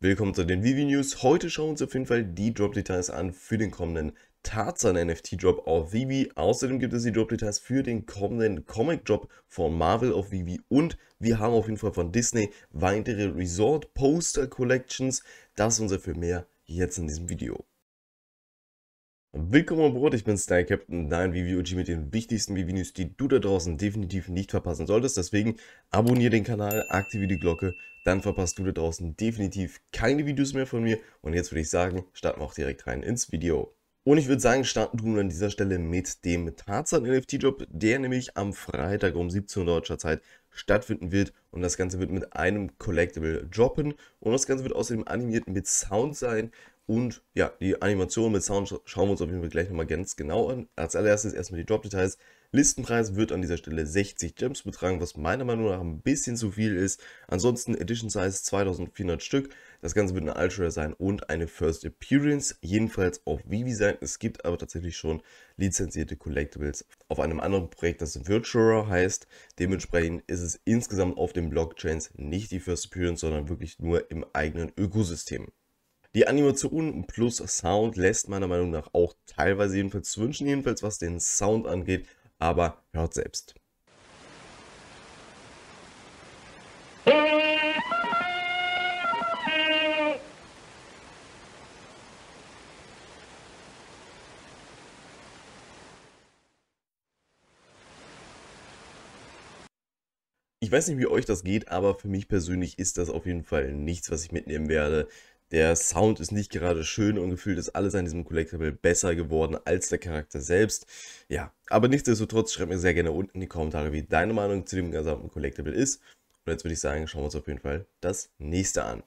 Willkommen zu den Vivi News. Heute schauen wir uns auf jeden Fall die Drop-Details an für den kommenden Tarzan NFT Drop auf Vivi. Außerdem gibt es die Drop Details für den kommenden Comic Drop von Marvel auf Vivi und wir haben auf jeden Fall von Disney weitere Resort Poster Collections. Das ist unser für mehr jetzt in diesem Video. Willkommen Brot, ich bin Style Captain, dein Vivi OG mit den wichtigsten Vivi news die du da draußen definitiv nicht verpassen solltest. Deswegen abonniere den Kanal, aktiviere die Glocke dann verpasst du da draußen definitiv keine Videos mehr von mir. Und jetzt würde ich sagen, starten wir auch direkt rein ins Video. Und ich würde sagen, starten tun wir an dieser Stelle mit dem Tarzan NFT Job, der nämlich am Freitag um 17 Uhr deutscher Zeit stattfinden wird. Und das Ganze wird mit einem Collectible droppen. Und das Ganze wird außerdem animiert mit Sound sein. Und ja, die Animation mit Sound schauen wir uns auf jeden Fall gleich nochmal ganz genau an. Als allererstes erstmal die Drop-Details. Listenpreis wird an dieser Stelle 60 Gems betragen, was meiner Meinung nach ein bisschen zu viel ist. Ansonsten Edition Size 2400 Stück. Das Ganze wird eine Ultra sein und eine First Appearance, jedenfalls auf Vivi sein. Es gibt aber tatsächlich schon lizenzierte Collectibles auf einem anderen Projekt, das Virtual heißt. Dementsprechend ist es insgesamt auf den Blockchains nicht die First Appearance, sondern wirklich nur im eigenen Ökosystem. Die Animation plus Sound lässt meiner Meinung nach auch teilweise jedenfalls wünschen, jedenfalls was den Sound angeht aber hört selbst. Ich weiß nicht, wie euch das geht, aber für mich persönlich ist das auf jeden Fall nichts, was ich mitnehmen werde. Der Sound ist nicht gerade schön und gefühlt ist alles an diesem Collectible besser geworden als der Charakter selbst. Ja, aber nichtsdestotrotz schreibt mir sehr gerne unten in die Kommentare, wie deine Meinung zu dem gesamten Collectible ist. Und jetzt würde ich sagen, schauen wir uns auf jeden Fall das nächste an.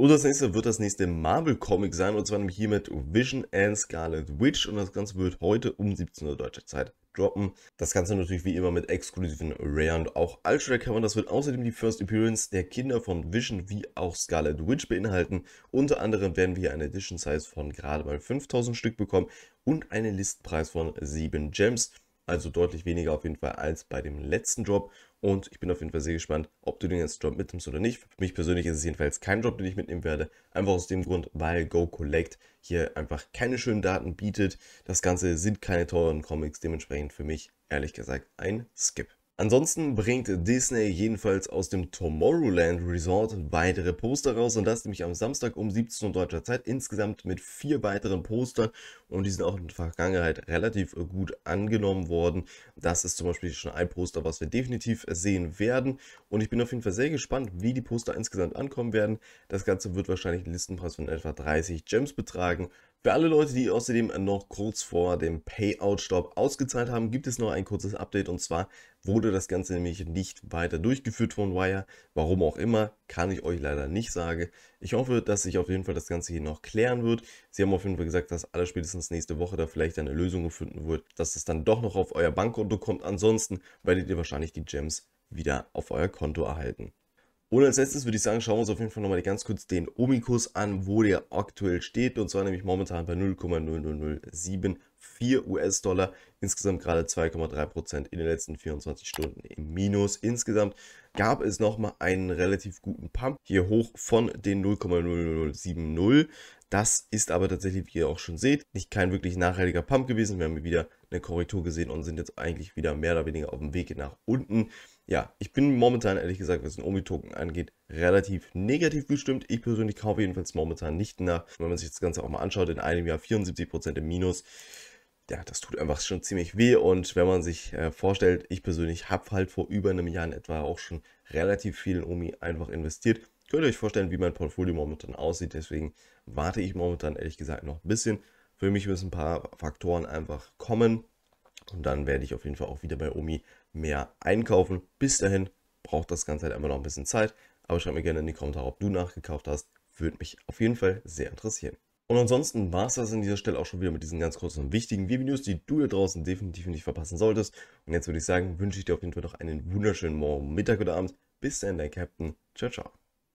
Und das nächste wird das nächste Marvel-Comic sein, und zwar nämlich hier mit Vision and Scarlet Witch. Und das Ganze wird heute um 17 Uhr deutscher Zeit droppen. Das Ganze natürlich wie immer mit exklusiven Rare und auch Ultra Covern. Das wird außerdem die First Appearance der Kinder von Vision wie auch Scarlet Witch beinhalten. Unter anderem werden wir eine Edition Size von gerade mal 5000 Stück bekommen und einen Listpreis von 7 Gems. Also deutlich weniger auf jeden Fall als bei dem letzten Drop. Und ich bin auf jeden Fall sehr gespannt, ob du den jetzt Drop mitnimmst oder nicht. Für mich persönlich ist es jedenfalls kein Drop, den ich mitnehmen werde. Einfach aus dem Grund, weil Go Collect hier einfach keine schönen Daten bietet. Das Ganze sind keine teuren Comics. Dementsprechend für mich, ehrlich gesagt, ein Skip. Ansonsten bringt Disney jedenfalls aus dem Tomorrowland Resort weitere Poster raus und das nämlich am Samstag um 17 Uhr deutscher Zeit insgesamt mit vier weiteren Postern und die sind auch in der Vergangenheit relativ gut angenommen worden. Das ist zum Beispiel schon ein Poster, was wir definitiv sehen werden und ich bin auf jeden Fall sehr gespannt, wie die Poster insgesamt ankommen werden. Das Ganze wird wahrscheinlich einen Listenpreis von etwa 30 Gems betragen für alle Leute, die außerdem noch kurz vor dem Payout-Stop ausgezahlt haben, gibt es noch ein kurzes Update und zwar wurde das Ganze nämlich nicht weiter durchgeführt von Wire. Warum auch immer, kann ich euch leider nicht sagen. Ich hoffe, dass sich auf jeden Fall das Ganze hier noch klären wird. Sie haben auf jeden Fall gesagt, dass alles spätestens nächste Woche da vielleicht eine Lösung gefunden wird, dass es dann doch noch auf euer Bankkonto kommt. Ansonsten werdet ihr wahrscheinlich die Gems wieder auf euer Konto erhalten. Und als letztes würde ich sagen, schauen wir uns auf jeden Fall nochmal ganz kurz den Omikus an, wo der aktuell steht. Und zwar nämlich momentan bei 0,00074 US-Dollar. Insgesamt gerade 2,3% in den letzten 24 Stunden im Minus. Insgesamt gab es nochmal einen relativ guten Pump hier hoch von den 0,00070. Das ist aber tatsächlich, wie ihr auch schon seht, nicht kein wirklich nachhaltiger Pump gewesen. Wir haben wieder eine Korrektur gesehen und sind jetzt eigentlich wieder mehr oder weniger auf dem Weg nach unten ja, ich bin momentan ehrlich gesagt, was den Omi-Token angeht, relativ negativ gestimmt. Ich persönlich kaufe jedenfalls momentan nicht nach. Wenn man sich das Ganze auch mal anschaut, in einem Jahr 74% im Minus. Ja, das tut einfach schon ziemlich weh. Und wenn man sich äh, vorstellt, ich persönlich habe halt vor über einem Jahr in etwa auch schon relativ viel in Omi einfach investiert. Könnt ihr euch vorstellen, wie mein Portfolio momentan aussieht. Deswegen warte ich momentan ehrlich gesagt noch ein bisschen. Für mich müssen ein paar Faktoren einfach kommen. Und dann werde ich auf jeden Fall auch wieder bei Omi mehr einkaufen. Bis dahin braucht das Ganze halt einfach noch ein bisschen Zeit. Aber schreib mir gerne in die Kommentare, ob du nachgekauft hast. Würde mich auf jeden Fall sehr interessieren. Und ansonsten war es das an dieser Stelle auch schon wieder mit diesen ganz kurzen und wichtigen Videos, die du da draußen definitiv nicht verpassen solltest. Und jetzt würde ich sagen, wünsche ich dir auf jeden Fall noch einen wunderschönen Morgen, Mittag oder Abend. Bis dann, dein Captain. Ciao, ciao.